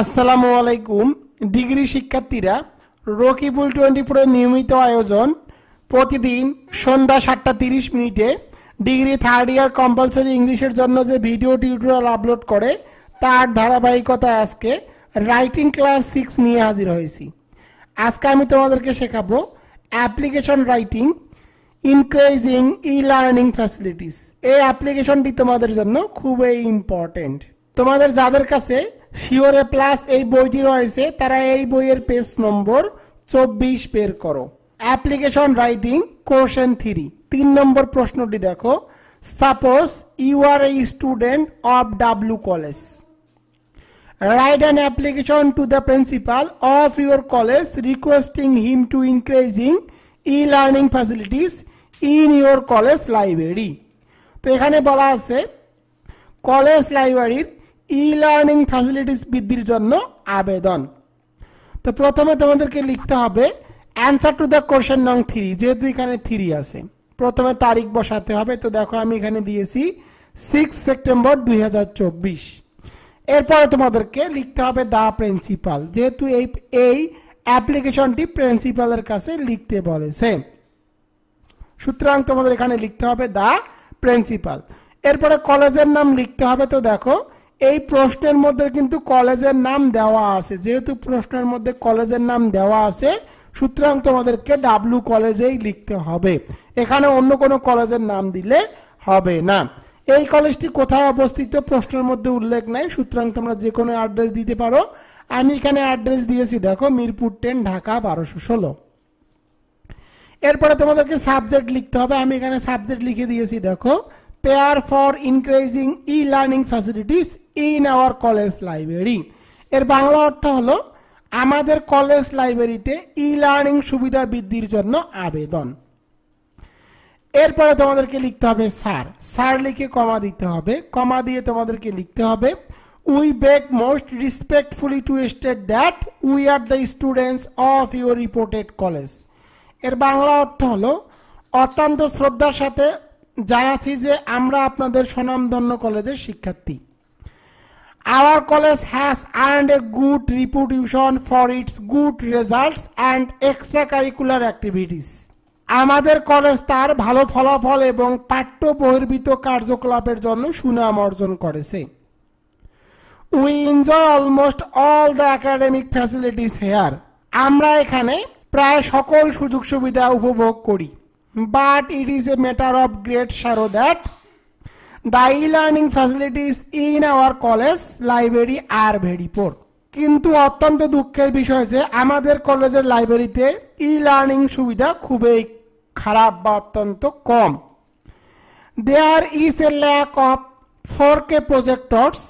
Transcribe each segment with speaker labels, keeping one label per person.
Speaker 1: আসসালামু আলাইকুম ডিগ্রি শিক্ষার্থীরা রকিবুল টোয়েন্টি ফোরের নিয়মিত আয়োজন প্রতিদিন সন্ধ্যা সাতটা তিরিশ মিনিটে ডিগ্রি থার্ড ইয়ার কম্পালসরি ইংলিশের জন্য যে ভিডিও টিউটোরিয়াল আপলোড করে তার ধারাবাহিকতায় আজকে রাইটিং ক্লাস সিক্স নিয়ে হাজির হয়েছি আজকে আমি তোমাদেরকে শেখাবো application writing increasing e learning facilities এই অ্যাপ্লিকেশনটি তোমাদের জন্য খুবই ইম্পর্টেন্ট তোমাদের যাদের কাছে শিওরে প্লাস এই বইটি রয়েছে তারা এই বইয়ের পেজ নম্বর চব্বিশ বের করো অ্যাপ্লিকেশন রাইটিং কোশ্চেন থ্রি তিন নম্বর প্রশ্নটি দেখো suppose you are a student of W college write an application to the principal of your college requesting him to increasing e-learning facilities in your college library তো এখানে বলা আছে college লাইব্রেরির ই learning facilities বৃদ্ধির জন্য আবেদন তো প্রথমে তোমাদেরকে লিখতে হবে অ্যান্সার টু দ্য কোশ্চেন নং থ্রি যেহেতু এখানে থ্রি আছে প্রথমে তারিখ বসাতে হবে তো দেখো আমি এখানে দিয়েছি সিক্স সেপ্টেম্বর দুই এরপরে তোমাদেরকে লিখতে হবে দ্য প্রিন্সিপাল যেহেতু এই এই অ্যাপ্লিকেশনটি প্রিন্সিপালের কাছে লিখতে বলেছে সুতরাং তোমাদের এখানে লিখতে হবে দ্য প্রিন্সিপাল এরপরে কলেজের নাম লিখতে হবে তো দেখো এই প্রশ্নের মধ্যে কিন্তু কলেজের নাম দেওয়া আছে যেহেতু প্রশ্নের মধ্যে কলেজের নাম দেওয়া আছে সুতরাং তোমাদেরকে ডাব্লু কলেজেই লিখতে হবে এখানে অন্য কোনো কলেজের নাম দিলে হবে না এই কলেজটি কোথায় অবস্থিত প্রশ্নের মধ্যে উল্লেখ নাই সুতরাং তোমরা যে কোনো অ্যাড্রেস দিতে পারো আমি এখানে অ্যাড্রেস দিয়েছি দেখো মিরপুর টেন ঢাকা বারোশো ষোলো এরপরে তোমাদেরকে সাবজেক্ট লিখতে হবে আমি এখানে সাবজেক্ট লিখে দিয়েছি দেখো pray for increasing e learning facilities in our college library এর বাংলা অর্থ হলো আমাদের কলেজ লাইব্রেরিতে ই লার্নিং সুবিধা বৃদ্ধির জন্য আবেদন এরপরে তোমাদেরকে লিখতে হবে স্যার স্যার লিখে কমা দিতে হবে কমা দিয়ে তোমাদেরকে লিখতে হবে we beg most respectfully to state that we are the students of your reported college এর বাংলা অর্থ হলো অত্যন্ত শ্রদ্ধার সাথে জানাচ্ছি যে আমরা আপনাদের স্বনামধন্য কলেজের শিক্ষার্থী Our college has earned a good reputation for its good results and extracurricular activities. আমাদের কলেজ তার ভালো ফলাফল এবং পাঠ্য বহির্ভূত কার্যকলাপের জন্য সুনাম অর্জন করেছে we enjoy almost all the academic facilities here আমরা এখানে প্রায় সকল সুযোগ সুবিধা উপভোগ করি but it is a matter of great sorrow that the e-learning facilities in our college library are very poor কিন্তু অত্যন্ত দুঃখের বিষয় যে আমাদের কলেজের লাইব্রেরিতে ই লার্নিং সুবিধা খুবই খারাপ বা অত্যন্ত কম there is a lack of four K projectors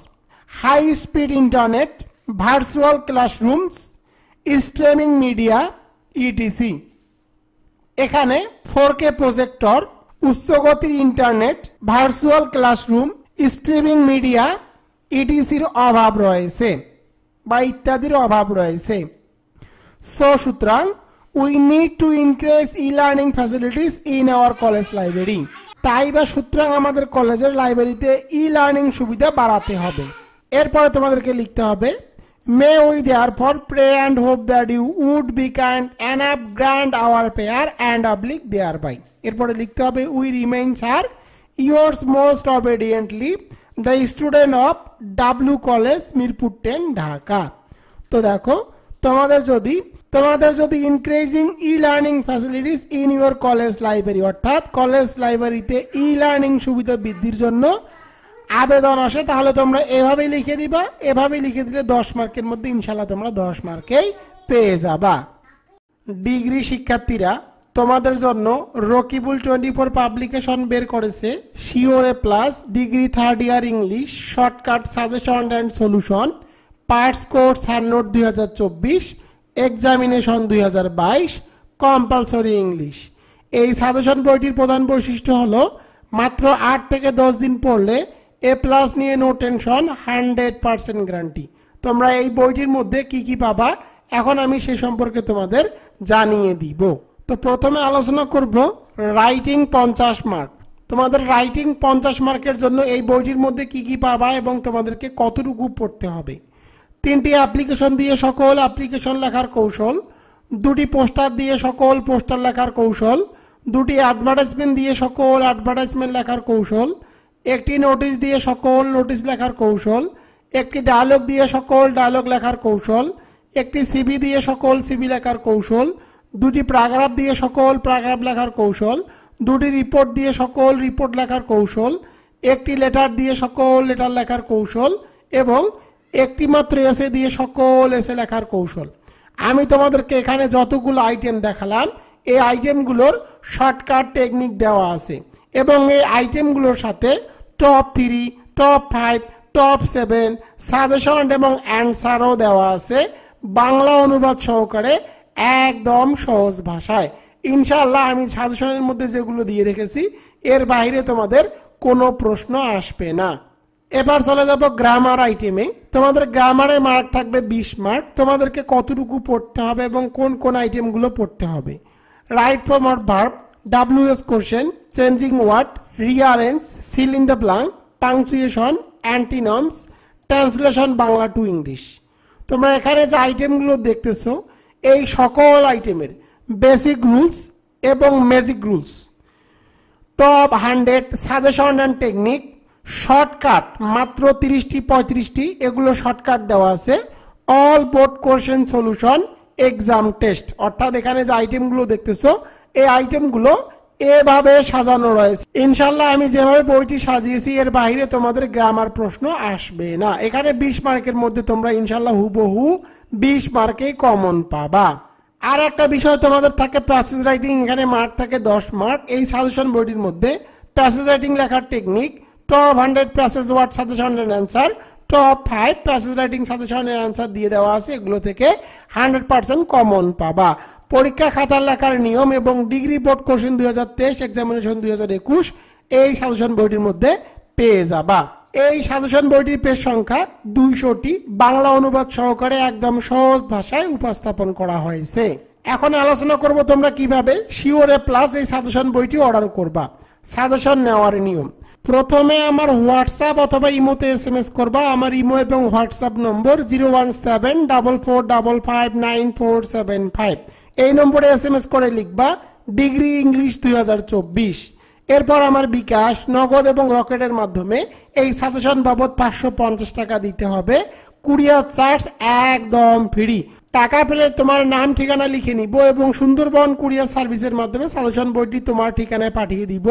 Speaker 1: high speed internet virtual classrooms streaming media etc এখানে ফোর কে প্রজেক্টর উচ্চগতির internet virtual classroom streaming media ইটিসির অভাব রয়েছে বা ইত্যাদির অভাব রয়েছে সুতরাং we need to increase e learning facilities in our college library তাই বা সুতরাং আমাদের কলেজের লাইব্রেরিতে ই লার্নিং সুবিধা বাড়াতে হবে এরপরে তোমাদেরকে লিখতে হবে may we therefore pray and hope that you would be kind enough grant our prayer and oblige thereby এরপরে লিখতে হবে we remains are yours most obediently the student of W college Mirpur ten Dhaka তো দেখো তোমাদের যদি তোমাদের যদি increasing e learning facilities in your college library অর্থাৎ কলেজ লাইব্রেরিতে ই লার্নিং সুবিধা বৃদ্ধির জন্য আবেদন আসে তাহলে তোমরা এভাবেই লিখে দিবা এভাবেই লিখে দিলে দশ মার্কের মধ্যে ইনশাল্লাহ তোমরা দশ মার্কেই পেয়ে যাবা ডিগ্রি শিক্ষার্থীরা তোমাদের জন্য রকিবুল টোয়েন্টি ফোর পাবলিকেশন বের করেছে শিওরে plus degree third year English shortcut suggestion and solution parts course hand note দুই হাজার চব্বিশ এক্সামিনেশন দুই হাজার বাইশ কম্পালসরি ইংলিশ এই সাজেশন বইটির প্রধান বৈশিষ্ট্য হল মাত্র আট থেকে দশ দিন পড়লে এ প্লাস নিয়ে no tension hundred percent guarantee তোমরা এই বইটির মধ্যে কি কি পাবা এখন আমি সে সম্পর্কে তোমাদের জানিয়ে দিব তো প্রথমে আলোচনা করব রাইটিং পঞ্চাশ মার্ক তোমাদের রাইটিং পঞ্চাশ মার্কের জন্য এই বইটির মধ্যে কি কি পাবা এবং তোমাদেরকে কতটুকু পড়তে হবে তিনটি অ্যাপ্লিকেশন দিয়ে সকল অ্যাপ্লিকেশন লেখার কৌশল দুটি পোস্টার দিয়ে সকল পোস্টার লেখার কৌশল দুটি অ্যাডভার্টাইজমেন্ট দিয়ে সকল অ্যাডভার্টাইজমেন্ট লেখার কৌশল একটি নোটিশ দিয়ে সকল নোটিশ লেখার কৌশল একটি ডায়লগ দিয়ে সকল ডায়লগ লেখার কৌশল একটি সিবি দিয়ে সকল সিবি লেখার কৌশল দুটি প্যারাগ্রাফ দিয়ে সকল প্যারাগ্রাফ লেখার কৌশল দুটি রিপোর্ট দিয়ে সকল রিপোর্ট লেখার কৌশল একটি লেটার দিয়ে সকল লেটার লেখার কৌশল এবং একটি মাত্র এসে দিয়ে সকল এসে লেখার কৌশল আমি তোমাদেরকে এখানে যতগুলো আইটেম দেখালাম এই আইটেমগুলোর শর্টকাট টেকনিক দেওয়া আছে এবং এই আইটেমগুলোর সাথে top three top five top seven suggestion এবং অ্যান্সারও দেওয়া আছে বাংলা অনুবাদ সহকারে একদম সহজ ভাষায় ইনশাল্লাহ আমি সাজেশনের মধ্যে যেগুলো দিয়ে রেখেছি এর বাইরে তোমাদের কোনো প্রশ্ন আসবে না এবার চলে যাব গ্রামার আইটেমে তোমাদের গ্রামারে মার্ক থাকবে বিশ মার্ক তোমাদেরকে কতটুকু পড়তে হবে এবং কোন কোন আইটেমগুলো পড়তে হবে right form or verb W S question changing word rearrange fill in the blank punctuation antonyms translation Bangla to English তোমরা এখানে যে আইটেমগুলো দেখতেছো এই সকল আইটেমের বেসিক রুলস এবং magic rules top hundred suggestion and technique shortcut মাত্র তিরিশটি পঁয়ত্রিশটি এগুলো শর্টকাট দেওয়া আছে all board question solution exam test অর্থাৎ এখানে যে আইটেমগুলো দেখতেছো এই আইটেমগুলো এভাবে সাজানো রয়েছে ইনশাল্লাহ আমি যেভাবে বইটি সাজিয়েছি এর বাইরে তোমাদের গ্রামার প্রশ্ন আসবে না এখানে বিশ মার্কের মধ্যে তোমরা ইনশাল্লাহ হুবহু বিশ মার্কে কমন পাবা আর একটা বিষয় তোমাদের থাকে প্যাসেজ রাইটিং এখানে মার্ক থাকে দশ মার্ক এই সাজেশন বইটির মধ্যে প্যাসেজ রাইটিং লেখার technique top hundred passage word সাজেশনের answer top five passage writing সাজেশনের অ্যান্সার দিয়ে দেওয়া আছে এগুলো থেকে হান্ড্রেড পার্সেন্ট কমন পাবা পরীক্ষা খাতার লেখার নিয়ম এবং ডিগ্রি বোর্ড কোশ্চিন দুই হাজার তেইশ এক্সামিনেশন দুই হাজার একুশ এই সাজেশন বইটির মধ্যে পেয়ে যাবা এই সাজেশন বইটির পেজ সংখ্যা দুইশোটি বাংলা অনুবাদ সহকারে একদম সহজ ভাষায় উপস্থাপন করা হয়েছে এখন আলোচনা করব তোমরা কিভাবে শিওরে প্লাস এই সাজেশন বইটি অর্ডার করবা সাজেশন নেওয়ার নিয়ম প্রথমে আমার হোয়াটসঅ্যাপ অথবা ইমোতে এস এম এস করবা আমার ইমো এবং WhatsApp number zero one seven double four double five nine four seven five এই নম্বরে এস এম এস করে লিখবা ডিগ্রি ইংলিশ দুই এরপর আমার বিকাশ নগদ এবং রকেটের মাধ্যমে এই সাজেশন বাবদ পাঁচশো পঞ্চাশ টাকা দিতে হবে কুরিয়ার চার্জ একদম ফ্রি টাকা পেলে তোমার নাম ঠিকানা লিখে নিব এবং সুন্দরবন কুরিয়ার সার্ভিসের মাধ্যমে সাজেশন বইটি তোমার ঠিকানায় পাঠিয়ে দিব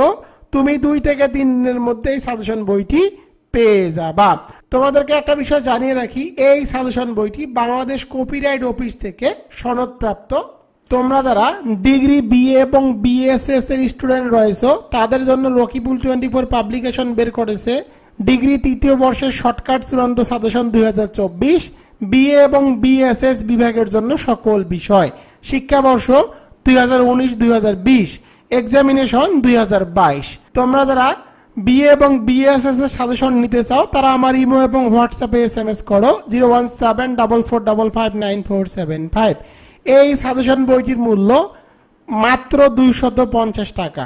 Speaker 1: তুমি দুই থেকে তিন দিনের মধ্যে এই সাজেশন বইটি পেয়ে যাবা তোমাদেরকে একটা বিষয় জানিয়ে রাখি এই সাজেশন বইটি বাংলাদেশ কপিরাইট অফিস থেকে সনদপ্রাপ্ত তোমরা যারা ডিগ্রি বিএ এবং বিএসএস এর স্টুডেন্ট রয়েছ তাদের জন্য রকিবুল টোয়েন্টি ফোর পাবলিকেশন বের করেছে ডিগ্রি তৃতীয় বর্ষের শর্টকাট চূড়ান্ত সাজেশন দুই বিএ এবং বিএসএস বিভাগের জন্য সকল বিষয় শিক্ষাবর্ষ দুই হাজার উনিশ দুই হাজার বিশ এক্সামিনেশন দুই হাজার বাইশ তোমরা যারা বিএ এবং বিএসএস এর সাজেশন নিতে চাও তারা আমার ইমো এবং হোয়াটসঅ্যাপে এস এম এস করো zero one seven double four double five nine four seven five এই সাজেশন বইটির মূল্য মাত্র দুইশত পঞ্চাশ টাকা